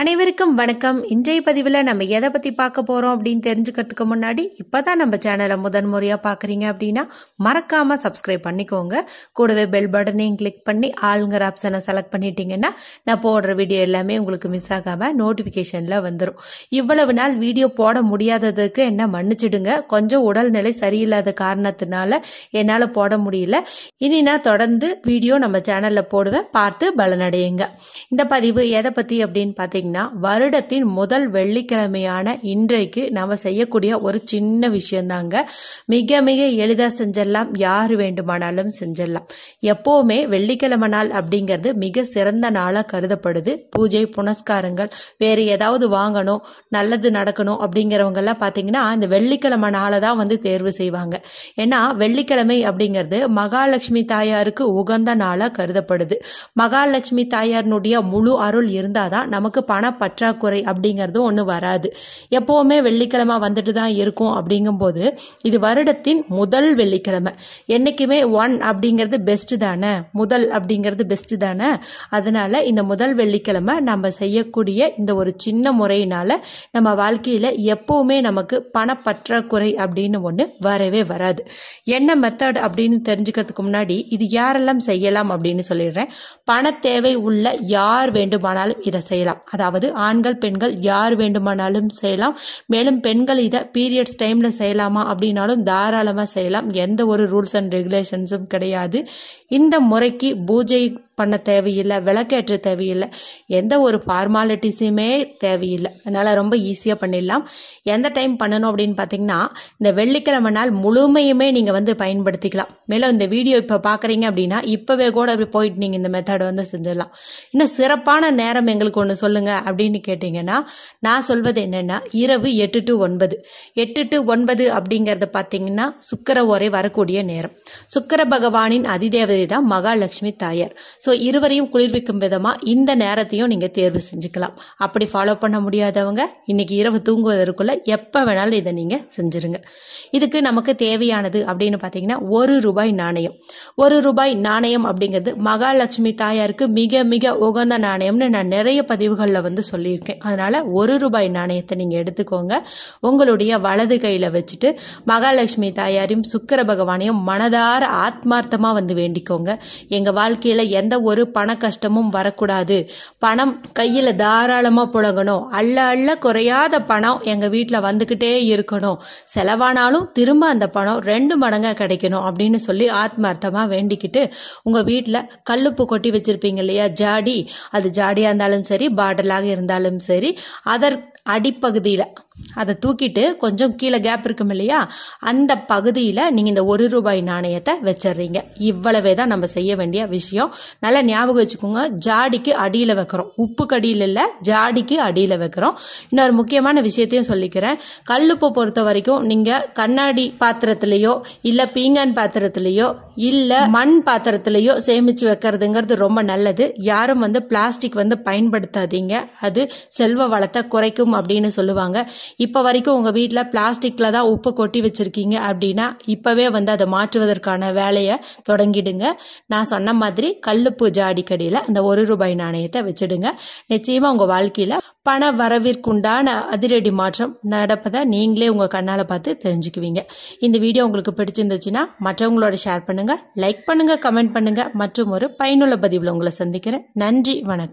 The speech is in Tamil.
அனைவருக்கும் வணக்கம் இன்றைய பதிவில் நம்ம எதை பற்றி பார்க்க போகிறோம் அப்படின்னு தெரிஞ்சுக்கிறதுக்கு முன்னாடி இப்போ தான் நம்ம சேனலை முதன் முறையாக பார்க்குறீங்க அப்படின்னா மறக்காமல் சப்ஸ்கிரைப் பண்ணிக்கோங்க கூடவே பெல் பட்டனையும் கிளிக் பண்ணி ஆளுங்கிற ஆப்ஷனை செலக்ட் பண்ணிட்டீங்கன்னா நான் போடுற வீடியோ எல்லாமே உங்களுக்கு மிஸ் ஆகாமல் நோட்டிஃபிகேஷனில் வந்துடும் இவ்வளவு நாள் வீடியோ போட முடியாததுக்கு என்ன மன்னிச்சிடுங்க கொஞ்சம் உடல்நிலை சரியில்லாத காரணத்தினால என்னால் போட முடியல இனி நான் தொடர்ந்து வீடியோ நம்ம சேனலில் போடுவேன் பார்த்து பலனடையுங்க இந்த பதிவு எதை பற்றி அப்படின்னு பார்த்தீங்கன்னா பார்த்தீங்கன்னா வருடத்தின் முதல் வெள்ளிக்கிழமையான இன்றைக்கு நம்ம செய்யக்கூடிய ஒரு சின்ன விஷயந்தாங்க மிக மிக எளிதாக செஞ்சிடலாம் யார் வேண்டுமானாலும் செஞ்சிடலாம் எப்போவுமே வெள்ளிக்கிழமை நாள் அப்படிங்கிறது மிக சிறந்த நாளாக கருதப்படுது பூஜை புனஸ்காரங்கள் வேறு ஏதாவது வாங்கணும் நல்லது நடக்கணும் அப்படிங்கிறவங்கெல்லாம் பார்த்தீங்கன்னா இந்த வெள்ளிக்கிழமை நாளை தான் வந்து தேர்வு செய்வாங்க ஏன்னா வெள்ளிக்கிழமை அப்படிங்கிறது மகாலட்சுமி தாயாருக்கு உகந்த நாளாக கருதப்படுது மகாலட்சுமி தாயாரினுடைய முழு அருள் இருந்தால் தான் நமக்கு பணப்பற்றாக்குறை அப்படிங்கிறது ஒன்று வராது எப்போவுமே வெள்ளிக்கிழமை வந்துட்டு தான் இருக்கும் அப்படிங்கும்போது இது வருடத்தின் முதல் வெள்ளிக்கிழமை என்றைக்குமே ஒன் அப்படிங்கிறது பெஸ்ட்டு தானே முதல் அப்படிங்கிறது பெஸ்ட்டு தானே அதனால் இந்த முதல் வெள்ளிக்கிழமை நம்ம செய்யக்கூடிய இந்த ஒரு சின்ன முறையினால் நம்ம வாழ்க்கையில் எப்போவுமே நமக்கு பணப்பற்றாக்குறை அப்படின்னு ஒன்று வரவே வராது என்ன மெத்தட் அப்படின்னு தெரிஞ்சுக்கிறதுக்கு முன்னாடி இது யாரெல்லாம் செய்யலாம் அப்படின்னு சொல்லிடுறேன் பண தேவை உள்ள யார் வேண்டுமானாலும் இதை செய்யலாம் அது அதாவது ஆண்கள் பெண்கள் யார் வேண்டுமானாலும் செய்யலாம் மேலும் பெண்கள் இதை பீரியட்ஸ் டைமில் செய்யலாமா அப்படின்னாலும் தாராளமாக செய்யலாம் எந்த ஒரு ரூல்ஸ் அண்ட் ரெகுலேஷன்ஸும் கிடையாது இந்த முறைக்கு பூஜை பண்ண தேவையில்லை விளக்கேற்ற தேவையில்லை எந்த ஒரு ஃபார்மாலிட்டிஸுமே தேவையில்லை அதனால் ரொம்ப ஈஸியாக பண்ணிடலாம் எந்த டைம் பண்ணணும் அப்படின்னு பார்த்தீங்கன்னா இந்த வெள்ளிக்கிழமை நாள் முழுமையுமே நீங்கள் வந்து பயன்படுத்திக்கலாம் மேலும் இந்த வீடியோ இப்போ பார்க்குறீங்க அப்படின்னா இப்போவே கூட அப்படி போயிட்டு நீங்கள் இந்த மெத்தடை வந்து செஞ்சிடலாம் இன்னும் சிறப்பான நேரம் எங்களுக்கு ஒன்று சொல்லுங்கள் அப்படின்னு கேட்டிங்கன்னா நான் சொல்வது என்னென்னா இரவு எட்டு டு ஒன்பது எட்டு டு ஒன்பது அப்படிங்கிறத பார்த்தீங்கன்னா சுக்கர ஓரை வரக்கூடிய நேரம் சுக்கர பகவானின் அதிதேவதை தான் மகாலட்சுமி தாயார் ஸோ இருவரையும் குளிர்விக்கும் விதமாக இந்த நேரத்தையும் நீங்கள் தேர்வு செஞ்சுக்கலாம் அப்படி ஃபாலோ பண்ண முடியாதவங்க இன்றைக்கி இரவு தூங்குவதற்குள்ளே எப்போ வேணாலும் இதை நீங்கள் செஞ்சுருங்க இதுக்கு நமக்கு தேவையானது அப்படின்னு பார்த்தீங்கன்னா ஒரு ரூபாய் நாணயம் ஒரு ரூபாய் நாணயம் அப்படிங்கிறது மகாலட்சுமி தாயாருக்கு மிக மிக உகந்த நாணயம்னு நான் நிறைய பதிவுகளில் வந்து சொல்லியிருக்கேன் அதனால் ஒரு ரூபாய் நாணயத்தை நீங்கள் எடுத்துக்கோங்க உங்களுடைய வலது கையில் வச்சுட்டு மகாலட்சுமி தாயாரையும் சுக்கர பகவானையும் மனதார ஆத்மார்த்தமாக வந்து வேண்டிக்கோங்க எங்கள் வாழ்க்கையில் எந்த ஒரு பண கஷ்டமும் வரக்கூடாது பணம் கையில் தாராளமாக புழகணும் அள்ள அள்ள குறையாத பணம் எங்கள் வீட்டில் வந்துக்கிட்டே இருக்கணும் செலவானாலும் திரும்ப அந்த பணம் ரெண்டு மடங்காக கிடைக்கணும் அப்படின்னு சொல்லி ஆத்மார்த்தமாக வேண்டிக்கிட்டு உங்கள் வீட்டில் கல்லுப்பு கொட்டி வச்சுருப்பீங்க இல்லையா ஜாடி அது ஜாடியாக இருந்தாலும் சரி பாட்டிலாக இருந்தாலும் சரி அதற்கு அடிப்பகுதியில் அதை தூக்கிட்டு கொஞ்சம் கீழே கேப் இருக்கும் இல்லையா அந்த பகுதியில் நீங்கள் இந்த ஒரு ரூபாய் நாணயத்தை வச்சிடுறீங்க இவ்வளவே தான் நம்ம செய்ய வேண்டிய விஷயம் நல்லா ஞாபகம் வச்சுக்கோங்க ஜாடிக்கு அடியில் வைக்கிறோம் உப்புக்கு அடியில் இல்லை ஜாடிக்கு அடியில் வைக்கிறோம் இன்னொரு முக்கியமான விஷயத்தையும் சொல்லிக்கிறேன் கல்லுப்பை பொறுத்த வரைக்கும் நீங்கள் கண்ணாடி பாத்திரத்துலேயோ இல்லை பீங்கான் பாத்திரத்துலேயோ இல்லை மண் பாத்திரத்துலேயோ சேமித்து வைக்கிறதுங்கிறது ரொம்ப நல்லது யாரும் வந்து பிளாஸ்டிக் வந்து பயன்படுத்தாதீங்க அது செல்வ வளத்தை குறைக்கும் அப்படின்னு சொல்லுவாங்க இப்போ வரைக்கும் உங்கள் வீட்டில் பிளாஸ்டிக்கில் தான் உப்பு கொட்டி வச்சுருக்கீங்க அப்படின்னா இப்போவே வந்து அதை மாற்றுவதற்கான வேலையை தொடங்கிடுங்க நான் சொன்ன மாதிரி கல்லுப்பு ஜாடி அடிக்கடியில் அந்த ஒரு ரூபாய் நாணயத்தை வச்சுடுங்க நிச்சயமாக உங்கள் வாழ்க்கையில் பண வரவிற்குண்டான அதிரடி மாற்றம் நடப்பதை நீங்களே உங்கள் கண்ணால் பார்த்து தெரிஞ்சுக்குவீங்க இந்த வீடியோ உங்களுக்கு பிடிச்சிருந்துச்சுன்னா மற்றவங்களோட ஷேர் பண்ணுங்கள் லைக் பண்ணுங்கள் கமெண்ட் பண்ணுங்கள் மற்றும் ஒரு பயனுள்ள பதிவில் உங்களை சந்திக்கிறேன் நன்றி வணக்கம்